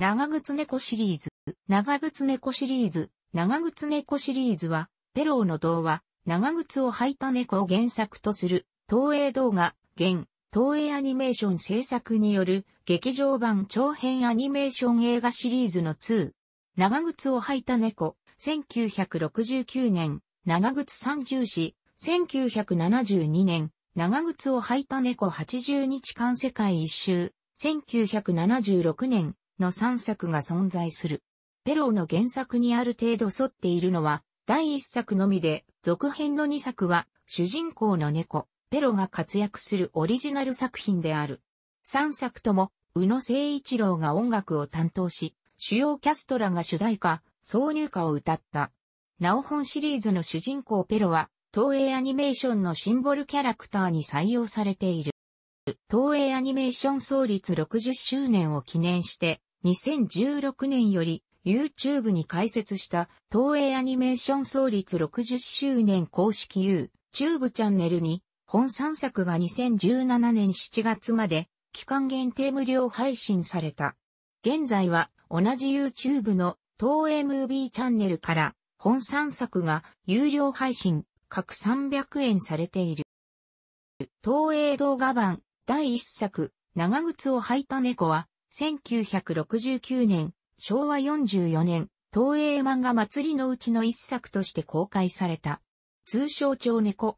長靴猫シリーズ、長靴猫シリーズ、長靴猫シリーズは、ペローの童話、長靴を履いた猫を原作とする、東映動画、現、東映アニメーション制作による、劇場版長編アニメーション映画シリーズの2。長靴を履いた猫、1969年、長靴三重詩、1972年、長靴を履いた猫80日間世界一周、1976年、の3作が存在する。ペローの原作にある程度沿っているのは、第1作のみで、続編の2作は、主人公の猫、ペロが活躍するオリジナル作品である。3作とも、宇野誠一郎が音楽を担当し、主要キャストらが主題歌、挿入歌を歌った。なお本シリーズの主人公ペロは、東映アニメーションのシンボルキャラクターに採用されている。東映アニメーション創立60周年を記念して、2016年より YouTube に開設した東映アニメーション創立60周年公式 YouTube チャンネルに本3作が2017年7月まで期間限定無料配信された。現在は同じ YouTube の東映ムービーチャンネルから本3作が有料配信各300円されている。東映動画版第1作長靴を履いた猫は1969年、昭和44年、東映漫画祭りのうちの一作として公開された。通称超猫。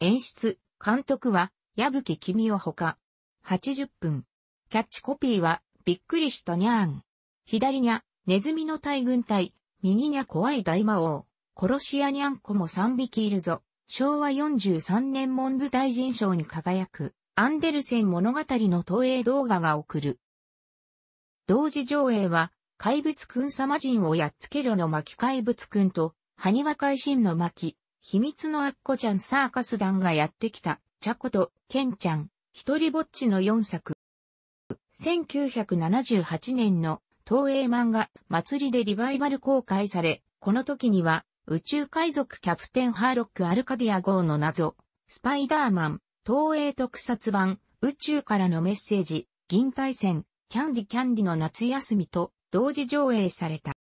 演出、監督は、矢吹君をほか。80分。キャッチコピーは、びっくりしたにゃーん。左にゃ、ネズミの大軍隊、右にゃ怖い大魔王、殺し屋にゃんこも3匹いるぞ。昭和43年文部大臣賞に輝く、アンデルセン物語の東映動画が送る。同時上映は、怪物くん様人をやっつけろの巻怪物くんと、埴輪会心の巻、秘密のアッコちゃんサーカス団がやってきた、チャコとケンちゃん、一人ぼっちの4作。1978年の東映漫画祭りでリバイバル公開され、この時には宇宙海賊キャプテンハーロックアルカディア号の謎、スパイダーマン、東映特撮版、宇宙からのメッセージ、銀対戦、キャンディキャンディの夏休みと同時上映された。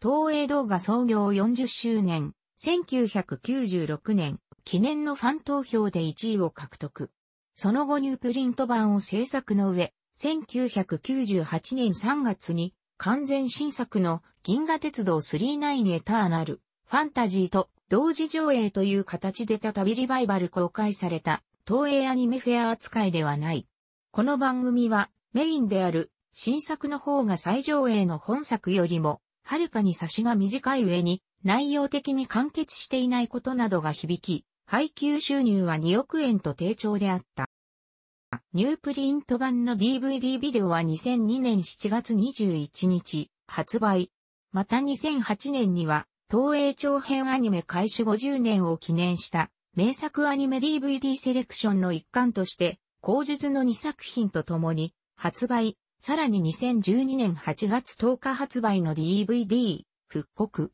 東映動画創業40周年、1996年、記念のファン投票で1位を獲得。その後ニュープリント版を制作の上、1998年3月に完全新作の銀河鉄道39エターナル、ファンタジーと同時上映という形で再びリバイバル公開された東映アニメフェア扱いではない。この番組はメインである新作の方が最上映の本作よりも、はるかに差しが短い上に、内容的に完結していないことなどが響き、配給収入は2億円と低調であった。ニュープリント版の DVD ビデオは2002年7月21日発売。また2008年には東映長編アニメ開始50年を記念した名作アニメ DVD セレクションの一環として、口述の2作品とともに発売、さらに2012年8月10日発売の DVD、復刻。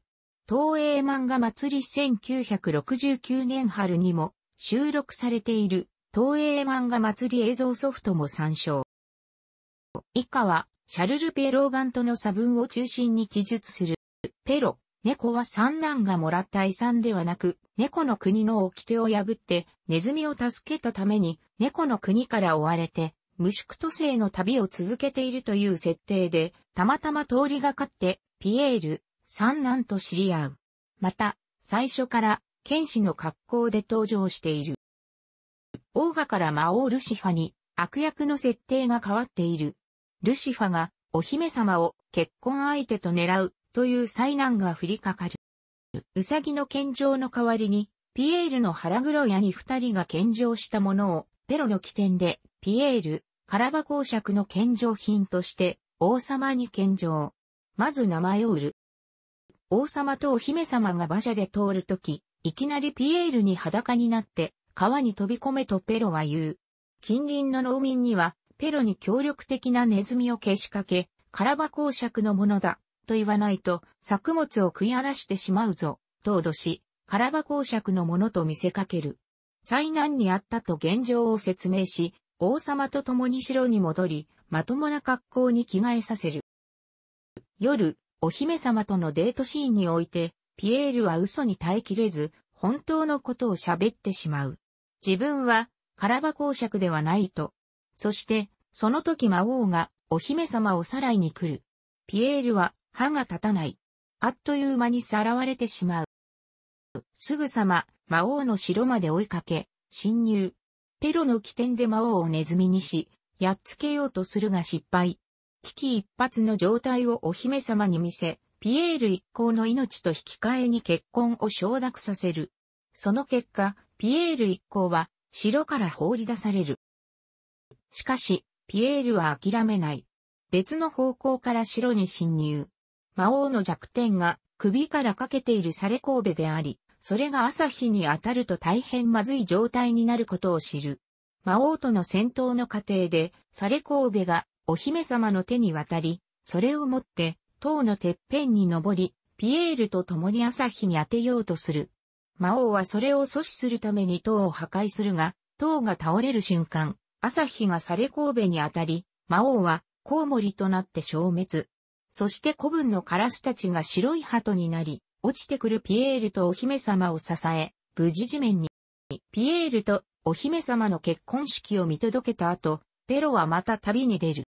東映漫画祭り1969年春にも収録されている東映漫画祭り映像ソフトも参照。以下は、シャルル・ペロー版との差分を中心に記述する。ペロ、猫は三男がもらった遺産ではなく、猫の国の掟を破って、ネズミを助けたために、猫の国から追われて、無宿都政の旅を続けているという設定で、たまたま通りがかって、ピエール、三男と知り合う。また、最初から、剣士の格好で登場している。オーガから魔王ルシファに、悪役の設定が変わっている。ルシファが、お姫様を結婚相手と狙う、という災難が降りかかる。うさぎの献上の代わりに、ピエールの腹黒屋に二人が献上したものをペロの起点で、ピエール、カラバ公爵の献上品として、王様に献上。まず名前を売る。王様とお姫様が馬車で通るとき、いきなりピエールに裸になって、川に飛び込めとペロは言う。近隣の農民には、ペロに協力的なネズミをけしかけ、カラバ公爵のものだ、と言わないと、作物を食い荒らしてしまうぞ、と脅し、カラバ公爵のものと見せかける。災難にあったと現状を説明し、王様と共に城に戻り、まともな格好に着替えさせる。夜、お姫様とのデートシーンにおいて、ピエールは嘘に耐えきれず、本当のことを喋ってしまう。自分は、カラバ公爵ではないと。そして、その時魔王が、お姫様をさらいに来る。ピエールは、歯が立たない。あっという間にさらわれてしまう。すぐさま、魔王の城まで追いかけ、侵入。ペロの起点で魔王をネズミにし、やっつけようとするが失敗。危機一髪の状態をお姫様に見せ、ピエール一行の命と引き換えに結婚を承諾させる。その結果、ピエール一行は城から放り出される。しかし、ピエールは諦めない。別の方向から城に侵入。魔王の弱点が首からかけているサレ神戸であり、それが朝日に当たると大変まずい状態になることを知る。魔王との戦闘の過程で、サレ神戸がお姫様の手に渡り、それを持って、塔のてっぺんに登り、ピエールと共に朝日に当てようとする。魔王はそれを阻止するために塔を破壊するが、塔が倒れる瞬間、朝日がサレ神戸に当たり、魔王はコウモリとなって消滅。そして古文のカラスたちが白い鳩になり、落ちてくるピエールとお姫様を支え、無事地面に、ピエールとお姫様の結婚式を見届けた後、ペロはまた旅に出る。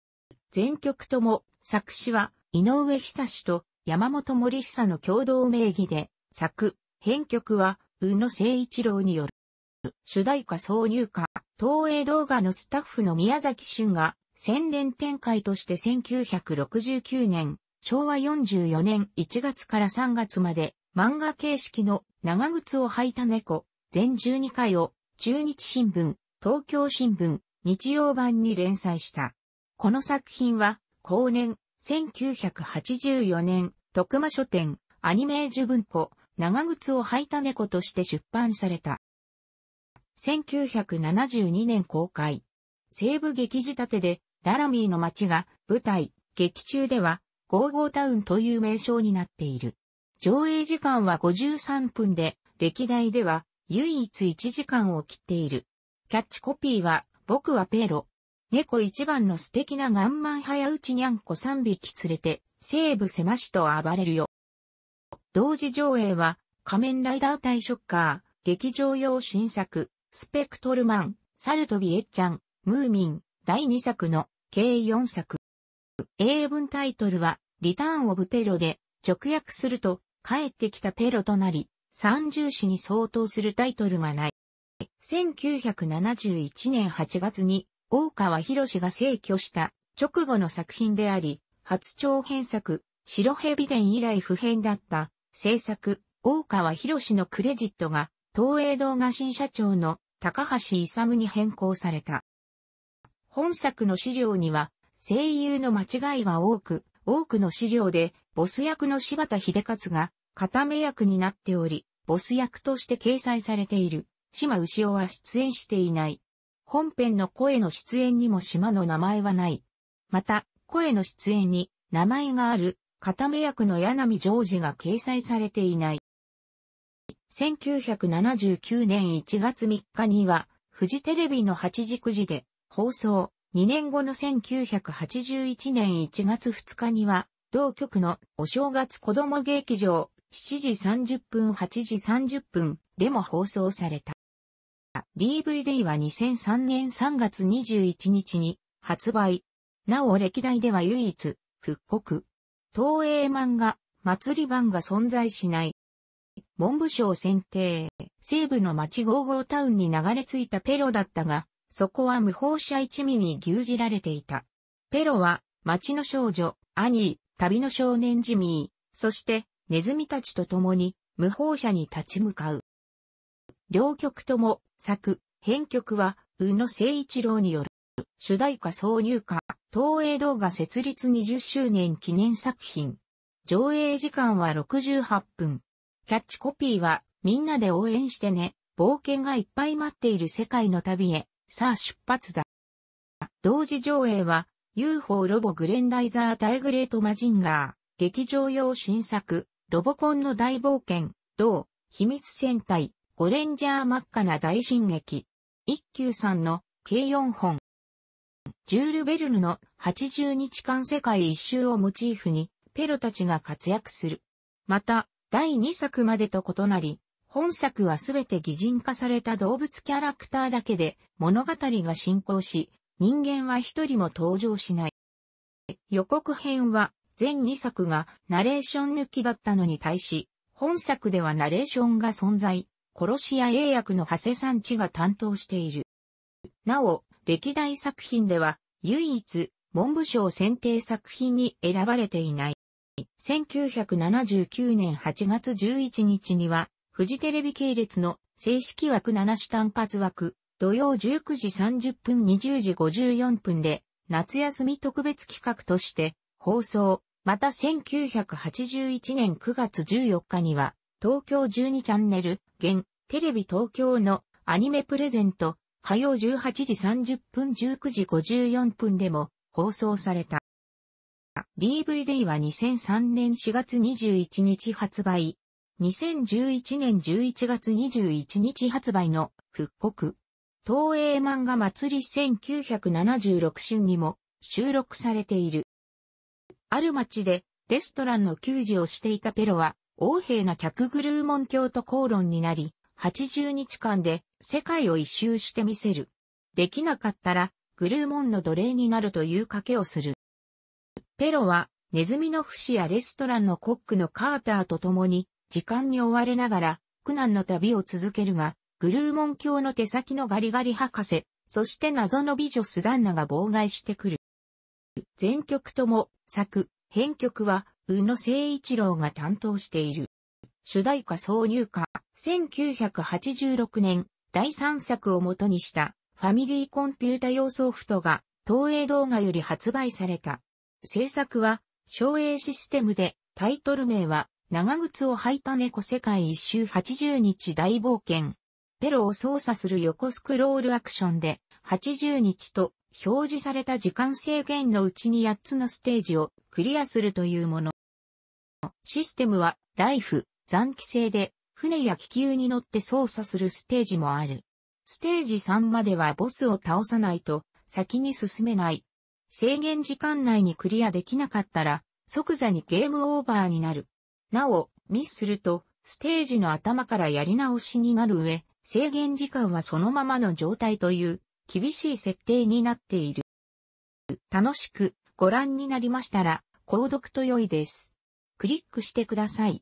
全曲とも、作詞は井上久志と山本森久の共同名義で、作、編曲は宇野誠一郎による。主題歌挿入歌、東映動画のスタッフの宮崎俊が宣伝展開として1969年昭和44年1月から3月まで漫画形式の長靴を履いた猫、全12回を中日新聞、東京新聞、日曜版に連載した。この作品は、後年、1984年、徳間書店、アニメージュ文庫、長靴を履いた猫として出版された。1972年公開。西部劇仕立てで、ダラミーの街が舞台、劇中では、ゴーゴータウンという名称になっている。上映時間は53分で、歴代では唯一1時間を切っている。キャッチコピーは、僕はペロ。猫一番の素敵なガンマン早打ちにゃんこ3匹連れて、西部狭しと暴れるよ。同時上映は、仮面ライダー対ショッカー、劇場用新作、スペクトルマン、サルトビエッチャン、ムーミン、第2作の、計4作。英文タイトルは、リターンオブペロで、直訳すると、帰ってきたペロとなり、三重詩に相当するタイトルがない。1971年8月に、大川博が逝去した直後の作品であり、初長編作、白蛇伝以来不変だった制作、大川博のクレジットが、東映動画新社長の高橋勇に変更された。本作の資料には、声優の間違いが多く、多くの資料で、ボス役の柴田秀勝が、片目役になっており、ボス役として掲載されている、島牛尾は出演していない。本編の声の出演にも島の名前はない。また、声の出演に名前がある、片目役の柳ジョージが掲載されていない。1979年1月3日には、フジテレビの8時9時で放送、2年後の1981年1月2日には、同局のお正月子供劇場、7時30分8時30分でも放送された。DVD は2003年3月21日に発売。なお歴代では唯一、復刻。東映漫画、祭り版が存在しない。文部省選定、西部の町ゴーゴータウンに流れ着いたペロだったが、そこは無法者一味に牛耳られていた。ペロは、町の少女、アニー、旅の少年ジミー、そして、ネズミたちと共に、無法者に立ち向かう。両曲とも、作、編曲は、宇野誠一郎による、主題歌挿入歌、東映動画設立20周年記念作品。上映時間は68分。キャッチコピーは、みんなで応援してね、冒険がいっぱい待っている世界の旅へ。さあ出発だ。同時上映は、UFO ロボグレンダイザータイグレートマジンガー、劇場用新作、ロボコンの大冒険、同、秘密戦隊、ゴレンジャー真っ赤な大進撃、一休さんの計4本。ジュール・ベルヌの80日間世界一周をモチーフに、ペロたちが活躍する。また、第2作までと異なり、本作はすべて擬人化された動物キャラクターだけで物語が進行し、人間は一人も登場しない。予告編は全2作がナレーション抜きだったのに対し、本作ではナレーションが存在、殺し屋英訳の長谷さんちが担当している。なお、歴代作品では唯一文部省選定作品に選ばれていない。1979年8月11日にはフジテレビ系列の正式枠7種単発枠、土曜19時30分20時54分で、夏休み特別企画として放送、また1981年9月14日には、東京12チャンネル、現、テレビ東京のアニメプレゼント、火曜18時30分19時54分でも放送された。DVD は2003年4月21日発売。2011年11月21日発売の復刻。東映漫画祭り1976春にも収録されている。ある町でレストランの給仕をしていたペロは、横平な客グルーモン教と口論になり、80日間で世界を一周してみせる。できなかったら、グルーモンの奴隷になるという賭けをする。ペロは、ネズミの不死やレストランのコックのカーターと共に、時間に追われながら、苦難の旅を続けるが、グルーモン教の手先のガリガリ博士、そして謎の美女スザンナが妨害してくる。全曲とも、作、編曲は、宇野誠一郎が担当している。主題歌挿入歌、1986年、第3作をもとにした、ファミリーコンピュータ用ソフトが、東映動画より発売された。制作は、省営システムで、タイトル名は、長靴を履いた猫世界一周80日大冒険。ペロを操作する横スクロールアクションで、80日と表示された時間制限のうちに8つのステージをクリアするというもの。システムは、ライフ、残機制で、船や気球に乗って操作するステージもある。ステージ3まではボスを倒さないと先に進めない。制限時間内にクリアできなかったら即座にゲームオーバーになる。なお、ミスすると、ステージの頭からやり直しになる上、制限時間はそのままの状態という、厳しい設定になっている。楽しくご覧になりましたら、購読と良いです。クリックしてください。